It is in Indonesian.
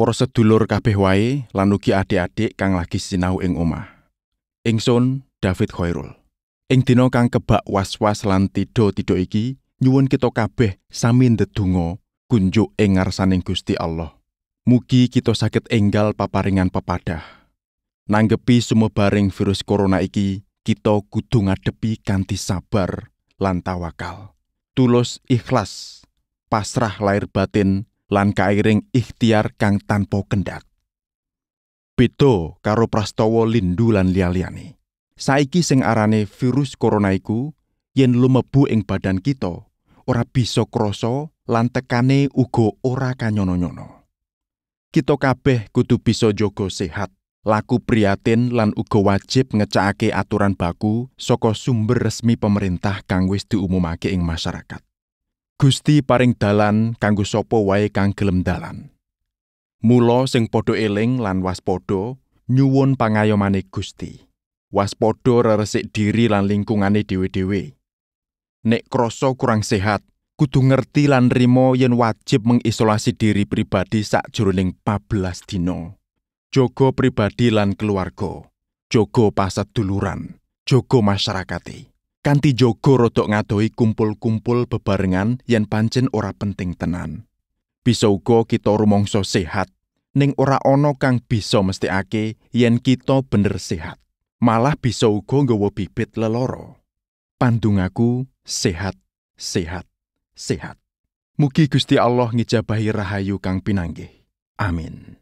para sedulur kabeh wae lan ugi adik-adik kang lagi sinau ing omah. Ingsun David Khairul. Ing dina kang kebak was-was lan tido-tido iki, nyuwun kita kabeh sami ndedonga kunjuk ing ngarsaning Gusti Allah. Mugi kita sakit enggal paparingan pepadah. Nanggepi sumebaring virus corona iki, kita kudu ngadepi kanthi sabar lan tawakal. Tulus ikhlas, pasrah lahir batin lan kairing ikhtiar kang tanpa kendak. Beda karo prastawa lindu lan liyane Saiki sing arane virus corona iku yen lumebu ing badan kita ora bisa krasa lan tekane uga ora kanyono-nyono. Kita kabeh kudu bisa jaga sehat, laku priatin lan uga wajib ngecakake aturan baku saka sumber resmi pemerintah kang wis diumumake ing masyarakat. Gusti paring dalan kanggo sapa wae kang gelem dalan. Mula sing padha eling lan waspada nyuwun pangayomane Gusti. Waspada reresik diri lan lingkungane dhewe-dhewe. Nek krasa kurang sehat, kudu ngerti lan rimo yen wajib mengisolasi diri pribadi sakjroning 14 dina. Jogo pribadi lan keluarga, jogo paseduluran, jogo masyarakati kanthi jaga rada ngadohi kumpul-kumpul bebarengan yen pancen ora penting tenan. Bisa uga kita rumangsa sehat ning ora ana kang bisa mesthekake yen kita bener sehat. Malah bisa uga nggawa bibit lelara. Pandungaku sehat, sehat, sehat. Mugi Gusti Allah ngijabahi rahayu kang pinanggih. Amin.